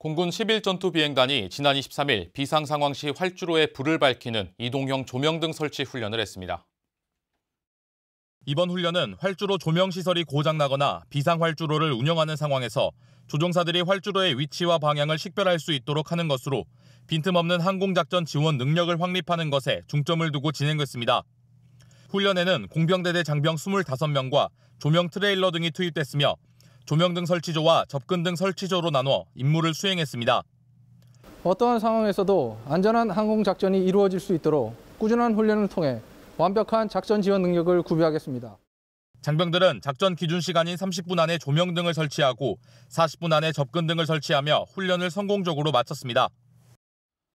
공군 11전투 비행단이 지난 23일 비상상황 시 활주로에 불을 밝히는 이동형 조명등 설치 훈련을 했습니다. 이번 훈련은 활주로 조명 시설이 고장나거나 비상 활주로를 운영하는 상황에서 조종사들이 활주로의 위치와 방향을 식별할 수 있도록 하는 것으로 빈틈없는 항공작전 지원 능력을 확립하는 것에 중점을 두고 진행됐습니다. 훈련에는 공병대대 장병 25명과 조명 트레일러 등이 투입됐으며 조명 등 설치조와 접근 등 설치조로 나눠 임무를 수행했습니다. 어떠한 상황에서도 안전한 항공 작전이 이루어질 수 있도록 꾸준한 훈련을 통해 완벽한 작전 지원 능력을 구비하겠습니다. 장병들은 작전 기준 시간인 30분 안에 조명 등을 설치하고 40분 안에 접근 등을 설치하며 훈련을 성공적으로 마쳤습니다.